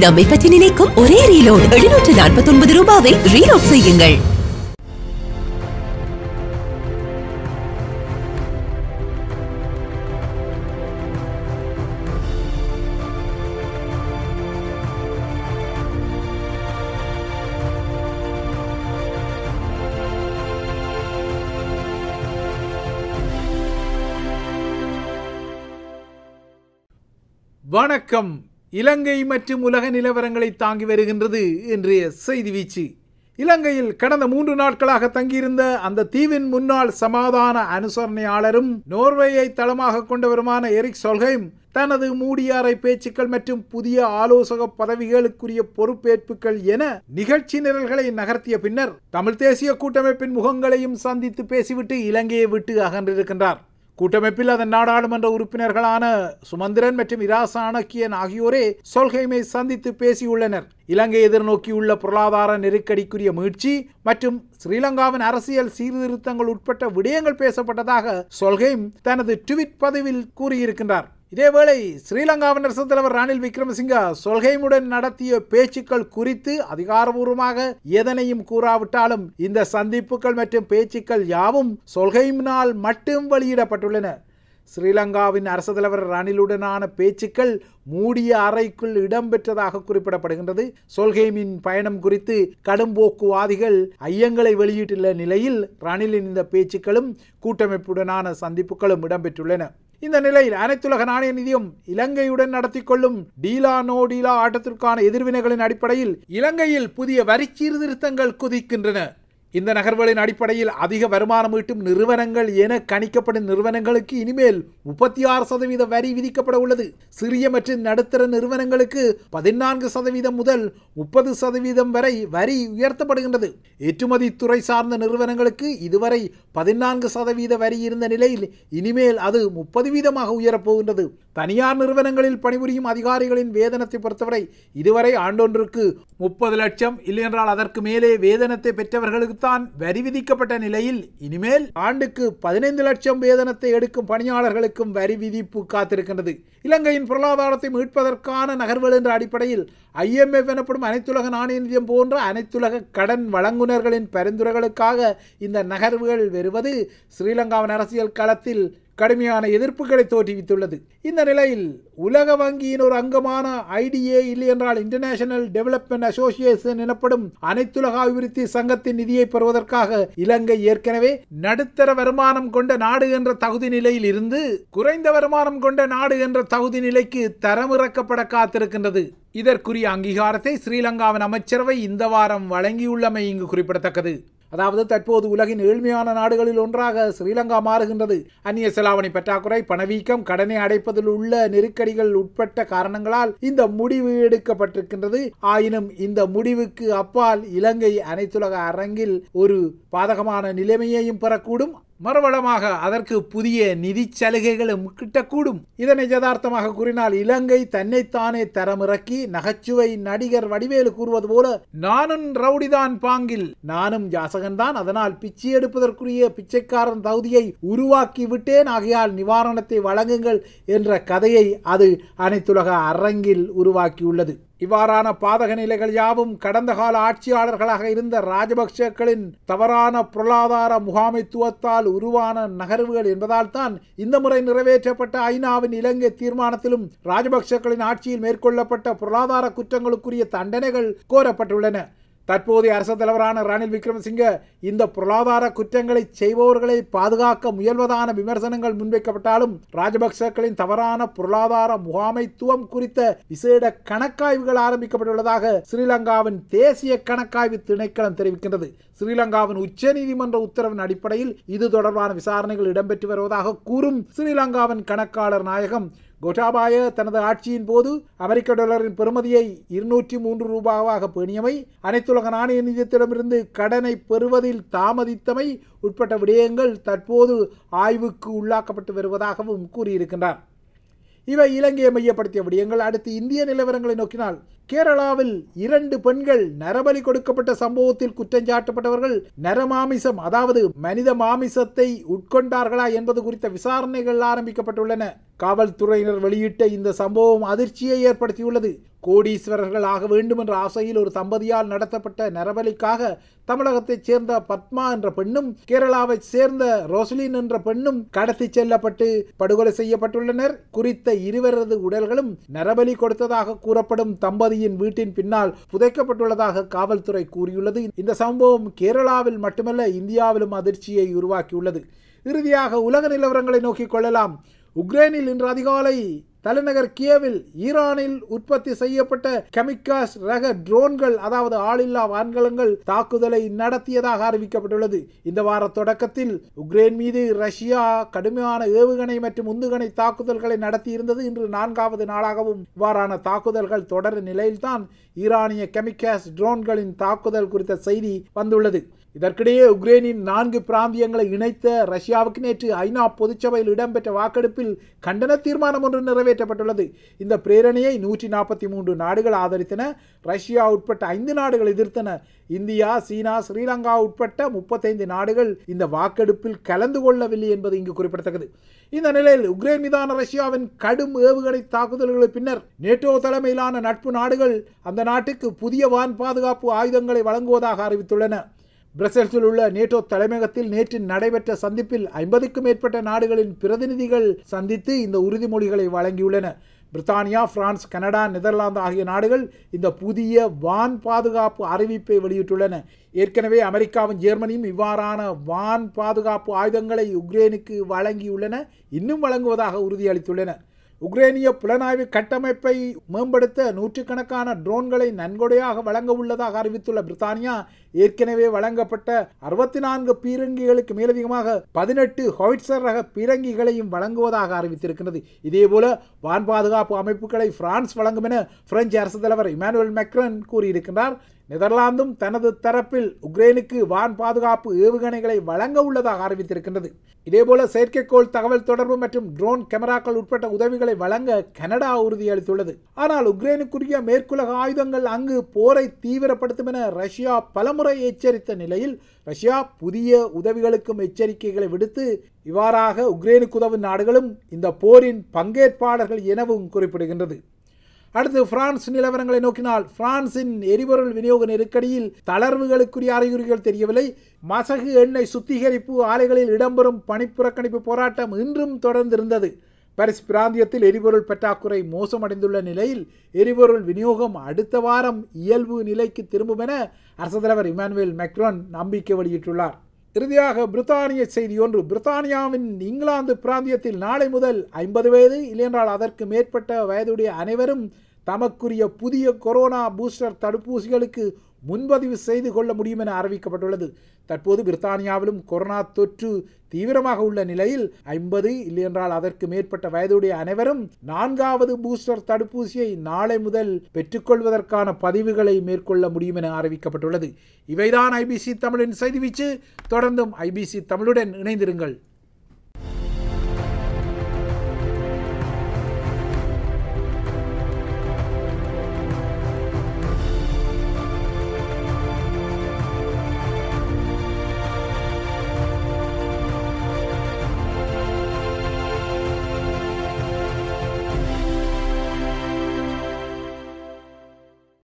நம்மை பற்றி நினைக்கும் ஒரே ரீலோட் எழுநூற்று நாற்பத்தி ஒன்பது ரூபாவை ரீலோட் செய்யுங்கள் வணக்கம் இலங்கை மற்றும் உலக நிலவரங்களை தாங்கி வருகின்றது இன்றைய செய்தி வீச்சு இலங்கையில் கடந்த மூன்று நாட்களாக தங்கியிருந்த அந்த தீவின் முன்னாள் சமாதான அனுசரணையாளரும் நோர்வேயை தளமாக கொண்டவருமான எரிக் சொல்கைம் தனது மூடியாரை பேச்சுக்கள் மற்றும் புதிய ஆலோசக பதவிகளுக்குரிய பொறுப்பேற்புகள் என நிகழ்ச்சி நிரல்களை நகர்த்திய பின்னர் தமிழ் தேசிய கூட்டமைப்பின் முகங்களையும் சந்தித்து பேசிவிட்டு இலங்கையை விட்டு அகன்றிருக்கின்றார் கூட்டமைப்பில் அதன் நாடாளுமன்ற உறுப்பினர்களான சுமந்திரன் மற்றும் இரா சாணக்கியன் ஆகியோரே சொல்கைமை சந்தித்து பேசியுள்ளனர் இலங்கை எதிர்நோக்கியுள்ள பொருளாதார நெருக்கடிக்குரிய முயற்சி மற்றும் ஸ்ரீலங்காவின் அரசியல் சீர்திருத்தங்கள் உட்பட்ட விடயங்கள் பேசப்பட்டதாக சொல்கைம் தனது ட்விட் பதிவில் கூறியிருக்கின்றார் இதேவேளை ஸ்ரீலங்காவின் அரசு தலைவர் ரணில் விக்ரமசிங்க சொல்கைமுடன் நடத்திய பேச்சுக்கள் குறித்து அதிகாரபூர்வமாக எதனையும் கூறாவிட்டாலும் இந்த சந்திப்புகள் மற்றும் பேச்சுக்கள் யாவும் சொல்கையினால் மட்டும் வெளியிடப்பட்டுள்ளன ஸ்ரீலங்காவின் அரசு தலைவர் ரணிலுடனான பேச்சுக்கள் மூடிய அறைக்குள் இடம்பெற்றதாக குறிப்பிடப்படுகின்றது சொல்கேமின் பயணம் குறித்து கடும் போக்குவாதிகள் ஐயங்களை வெளியிட்டுள்ள நிலையில் ரணிலின் இந்த பேச்சுக்களும் கூட்டமைப்புடனான சந்திப்புகளும் இடம்பெற்றுள்ளன இந்த நிலையில் அனைத்துலக நாணய நிதியம் இலங்கையுடன் நடத்தி கொள்ளும் டீலா நோ டீலா ஆட்டத்திற்கான எதிர்வினைகளின் அடிப்படையில் இலங்கையில் புதிய வரி சீர்திருத்தங்கள் குதிக்கின்றன இந்த நகர்வுகளின் அடிப்படையில் அதிக வருமானம் ஈட்டும் நிறுவனங்கள் என கணிக்கப்படும் நிறுவனங்களுக்கு இனிமேல் முப்பத்தி ஆறு சதவீத வரி விதிக்கப்பட உள்ளது சிறிய மற்றும் நடுத்தர நிறுவனங்களுக்கு பதினான்கு சதவீதம் முதல் முப்பது சதவீதம் வரை வரி உயர்த்தப்படுகின்றது ஏற்றுமதி துறை சார்ந்த நிறுவனங்களுக்கு இதுவரை பதினான்கு சதவீத வரி இருந்த நிலையில் இனிமேல் அது முப்பது வீதமாக உயரப்போகின்றது தனியார் நிறுவனங்களில் பணிபுரியும் அதிகாரிகளின் வேதனத்தை பொறுத்தவரை இதுவரை ஆண்டொன்றுக்கு முப்பது லட்சம் இல்லையென்றால் அதற்கு மேலே வேதனத்தை பெற்றவர்களுக்கு தான் வரி விதிக்கப்பட்ட நிலையில் இனிமேல் ஆண்டுக்கு பதினைந்து லட்சம் வேதனத்தை எடுக்கும் பணியாளர்களுக்கும் வரி விதிப்பு காத்திருக்கின்றது இலங்கையின் பொருளாதாரத்தை மீட்பதற்கான நகர்வுகள் என்ற அடிப்படையில் ஐஎம்எஃப் எனப்படும் அனைத்துலக நாணய நிதியம் போன்ற அனைத்துலக கடன் வழங்குனர்களின் பரிந்துரைகளுக்காக இந்த நகர்வுகள் வருவது ஸ்ரீலங்காவின் அரசியல் களத்தில் கடுமையான எதிர்ப்புகளை தோற்றுவித்துள்ளது இந்த நிலையில் உலக வங்கியின் ஒரு அங்கமான ஐடிஏ இல்லையென்றால் இன்டர்நேஷனல் டெவலப்மெண்ட் அசோசியேஷன் எனப்படும் அனைத்துலக அபிவிருத்தி சங்கத்தின் நிதியை பெறுவதற்காக இலங்கை ஏற்கனவே நடுத்தர வருமானம் கொண்ட நாடு என்ற தகுதி நிலையில் இருந்து குறைந்த வருமானம் கொண்ட நாடு என்ற தகுதி நிலைக்கு தரமிறக்கப்பட காத்திருக்கின்றது இதற்குரிய அங்கீகாரத்தை ஸ்ரீலங்காவின் அமைச்சரவை இந்த வாரம் வழங்கியுள்ளமை இங்கு குறிப்பிடத்தக்கது அதாவது தற்போது உலகின் ஏழ்மையான நாடுகளில் ஒன்றாக ஸ்ரீலங்கா மாறுகின்றது அந்நிய செலாவணி பற்றாக்குறை பணவீக்கம் கடனை அடைப்பதில் உள்ள நெருக்கடிகள் உட்பட்ட காரணங்களால் இந்த முடிவு எடுக்கப்பட்டிருக்கின்றது ஆயினும் இந்த முடிவுக்கு அப்பால் இலங்கை அனைத்துலக அரங்கில் ஒரு பாதகமான நிலைமையையும் பெறக்கூடும் மறுபடமாக அதற்கு புதிய நிதி சலுகைகளும் கிட்டக்கூடும் இதனை யதார்த்தமாக கூறினால் இலங்கை தன்னைத்தானே தரமிறக்கி நகைச்சுவை நடிகர் வடிவேலு கூறுவது போல நானும் ரவுடிதான் பாங்கில் நானும் ஜாசகன்தான் அதனால் பிச்சை எடுப்பதற்குரிய பிச்சைக்காரன் தகுதியை உருவாக்கி விட்டேன் ஆகையால் நிவாரணத்தை வழங்குங்கள் என்ற கதையை அது அனைத்துலக அரங்கில் உருவாக்கியுள்ளது இவ்வாறான பாதக நிலைகள் யாவும் கடந்த கால ஆட்சியாளர்களாக இருந்த ராஜபக்சேக்களின் தவறான பொருளாதார முகாமைத்துவத்தால் உருவான நகர்வுகள் என்பதால் தான் இந்த முறை நிறைவேற்றப்பட்ட ஐநாவின் இலங்கை தீர்மானத்திலும் ராஜபக்சேக்களின் ஆட்சியில் மேற்கொள்ளப்பட்ட பொருளாதார குற்றங்களுக்குரிய தண்டனைகள் கோரப்பட்டுள்ளன தற்போதைய அரச தலைவரான ரணில் விக்ரமசிங்க இந்த பொருளாதார குற்றங்களை செய்பவர்களை பாதுகாக்க முயல்வதான விமர்சனங்கள் முன்வைக்கப்பட்டாலும் ராஜபக்சக்களின் தவறான பொருளாதார முகாமைத்துவம் குறித்த விசேட கணக்காய்வுகள் ஆரம்பிக்கப்பட்டுள்ளதாக ஸ்ரீலங்காவின் தேசிய கணக்காய்வு திணைக்களம் தெரிவிக்கின்றது ஸ்ரீலங்காவின் உச்சநீதிமன்ற உத்தரவின் அடிப்படையில் இது தொடர்பான விசாரணைகள் இடம்பெற்று வருவதாக கூறும் ஸ்ரீலங்காவின் கணக்காளர் நாயகம் கோட்டாபாய தனது ஆட்சியின் போது அமெரிக்க டாலரின் பெறுமதியை இருநூற்றி மூன்று ரூபாவாக பேணியமை அனைத்துலக நாணய நிதியத்திடமிருந்து கடனை பெறுவதில் தாமதித்தமை உட்பட்ட விடயங்கள் தற்போது ஆய்வுக்கு உள்ளாக்கப்பட்டு வருவதாகவும் கூறியிருக்கின்றார் இவை இலங்கையை மையப்படுத்திய விடயங்கள் அடுத்து இந்திய நிலவரங்களை நோக்கினால் கேரளாவில் இரண்டு பெண்கள் நரபலி கொடுக்கப்பட்ட சம்பவத்தில் குற்றஞ்சாட்டப்பட்டவர்கள் நரமாமிசம் அதாவது மனித மாமிசத்தை உட்கொண்டார்களா என்பது குறித்த விசாரணைகள் ஆரம்பிக்கப்பட்டுள்ளன காவல்துறையினர் வெளியிட்ட இந்த சம்பவம் அதிர்ச்சியை ஏற்படுத்தியுள்ளது கோடீஸ்வரர்கள் ஆக வேண்டும் என்ற ஆசையில் ஒரு தம்பதியால் நடத்தப்பட்ட நரபலிக்காக தமிழகத்தைச் சேர்ந்த பத்மா என்ற பெண்ணும் கேரளாவைச் சேர்ந்த ரோஸ்லின் என்ற பெண்ணும் கடத்தி செல்லப்பட்டு படுகொலை செய்யப்பட்டுள்ளனர் குறித்த இருவரது உடல்களும் நரபலி கொடுத்ததாக கூறப்படும் தம்பதியின் வீட்டின் பின்னால் புதைக்கப்பட்டுள்ளதாக காவல்துறை கூறியுள்ளது இந்த சம்பவம் கேரளாவில் மட்டுமல்ல இந்தியாவிலும் அதிர்ச்சியை உருவாக்கியுள்ளது இறுதியாக உலக நிலவரங்களை நோக்கிக் கொள்ளலாம் உக்ரைனில் இன்று அதிகாலை தலைநகர் கியவில் ஈரானில் உற்பத்தி செய்யப்பட்ட கெமிக்காஸ் ரக ட்ரோன்கள் அதாவது ஆளில்லா வான்கலங்கள் தாக்குதலை நடத்தியதாக அறிவிக்கப்பட்டுள்ளது இந்த வார தொடக்கத்தில் உக்ரைன் மீது ரஷ்யா கடுமையான ஏவுகணை மற்றும் உந்துகணை தாக்குதல்களை நடத்தியிருந்தது இன்று நான்காவது நாளாகவும் இவ்வாறான தாக்குதல்கள் தொடர் நிலையில்தான் ஈரானிய கெமிக்காஸ் ட்ரோன்களின் தாக்குதல் குறித்த செய்தி வந்துள்ளது இதற்கிடையே உக்ரைனின் நான்கு பிராந்தியங்களை இணைத்த ரஷ்யாவுக்கு நேற்று ஐநா பொதுச்சபையில் இடம்பெற்ற வாக்கெடுப்பில் கண்டன தீர்மானம் ஒன்று நிறைவேற்றப்பட்டுள்ளது இந்த பிரேரணையை நூற்றி நாற்பத்தி மூன்று நாடுகள் ஆதரித்தன ரஷ்யா உட்பட்ட ஐந்து நாடுகள் எதிர்த்தன இந்தியா சீனா ஸ்ரீலங்கா உட்பட்ட முப்பத்தைந்து நாடுகள் இந்த வாக்கெடுப்பில் கலந்து கொள்ளவில்லை என்பது இங்கு குறிப்பிடத்தக்கது இந்த நிலையில் உக்ரைன் மீதான ரஷ்யாவின் கடும் ஏவுகணை தாக்குதல்களுக்கு பின்னர் நேட்டோ தலைமையிலான நட்பு நாடுகள் அந்த நாட்டுக்கு புதிய வான் பாதுகாப்பு ஆயுதங்களை வழங்குவதாக அறிவித்துள்ளன பிரசல்ஸில் உள்ள நேட்டோ தலைமையகத்தில் நேற்று நடைபெற்ற சந்திப்பில் ஐம்பதுக்கும் மேற்பட்ட நாடுகளின் பிரதிநிதிகள் சந்தித்து இந்த உறுதிமொழிகளை வழங்கியுள்ளன பிரித்தானியா பிரான்ஸ் கனடா நெதர்லாந்து ஆகிய நாடுகள் இந்த புதிய வான் பாதுகாப்பு அறிவிப்பை வெளியிட்டுள்ளன ஏற்கனவே அமெரிக்காவும் ஜெர்மனியும் இவ்வாறான வான் பாதுகாப்பு ஆயுதங்களை உக்ரைனுக்கு வழங்கியுள்ளன இன்னும் வழங்குவதாக உறுதியளித்துள்ளன உக்ரேனிய புலனாய்வு கட்டமைப்பை மேம்படுத்த நூற்றுக்கணக்கான ட்ரோன்களை நன்கொடையாக வழங்க உள்ளதாக அறிவித்துள்ள பிரித்தானியா ஏற்கனவே வழங்கப்பட்ட அறுபத்தி நான்கு பீரங்கிகளுக்கு மேலதிகமாக பதினெட்டு ஹொய்ட்சர் ரக பீரங்கிகளையும் வழங்குவதாக அறிவித்திருக்கிறது இதேபோல வான் பாதுகாப்பு அமைப்புகளை பிரான்ஸ் வழங்கும் என பிரெஞ்சு அரசு தலைவர் இமானுவேல் மெக்ரன் கூறியிருக்கிறார் நெதர்லாந்தும் தனது தரப்பில் உக்ரைனுக்கு வான் பாதுகாப்பு ஏவுகணைகளை வழங்க உள்ளதாக அறிவித்திருக்கின்றது இதேபோல செயற்கைக்கோள் தகவல் தொடர்பு மற்றும் ட்ரோன் கேமராக்கள் உட்பட்ட உதவிகளை வழங்க கனடா உறுதியளித்துள்ளது ஆனால் உக்ரைனுக்குரிய மேற்குலக ஆயுதங்கள் அங்கு போரை தீவிரப்படுத்தும் என ரஷ்யா பலமுறை எச்சரித்த நிலையில் ரஷ்யா புதிய உதவிகளுக்கும் எச்சரிக்கைகளை விடுத்து இவ்வாறாக உக்ரைனுக்கு உதவும் நாடுகளும் இந்த போரின் பங்கேற்பாளர்கள் எனவும் குறிப்பிடுகின்றது அடுத்து பிரான்ஸ் நிலவரங்களை நோக்கினால் பிரான்சின் எரிபொருள் விநியோக நெருக்கடியில் தளர்வுகளுக்குரிய அறிகுறிகள் தெரியவில்லை மசகு எண்ணெய் சுத்திகரிப்பு ஆலைகளில் இடம்பெறும் பணிப்புறக்கணிப்பு போராட்டம் இன்றும் தொடர்ந்திருந்தது பரிசு பிராந்தியத்தில் எரிபொருள் பற்றாக்குறை மோசமடைந்துள்ள நிலையில் எரிபொருள் விநியோகம் அடுத்த வாரம் இயல்பு நிலைக்கு திரும்பும் என அரசு தலைவர் இமானுவேல் மெக்ரோன் நம்பிக்கை வெளியிட்டுள்ளார் இறுதியாக பிரித்தானிய செய்தி ஒன்று பிரித்தானியாவின் இங்கிலாந்து பிராந்தியத்தில் நாளை முதல் ஐம்பது வயது இல்லையென்றால் அதற்கு மேற்பட்ட வயதுடைய அனைவரும் தமக்குரிய புதிய கொரோனா பூஸ்டர் தடுப்பூசிகளுக்கு முன்பதிவு செய்து கொள்ள முடியும் என அறிவிக்கப்பட்டுள்ளது தற்போது பிரித்தானியாவிலும் கொரோனா தொற்று தீவிரமாக உள்ள நிலையில் ஐம்பது இல்லையென்றால் அதற்கு மேற்பட்ட வயதுடைய அனைவரும் நான்காவது பூஸ்டர் தடுப்பூசியை நாளை முதல் பெற்றுக்கொள்வதற்கான பதிவுகளை மேற்கொள்ள முடியும் என அறிவிக்கப்பட்டுள்ளது இவைதான் ஐபிசி தமிழின் செய்தி வீச்சு தொடர்ந்தும் ஐபிசி தமிழுடன் இணைந்திருங்கள்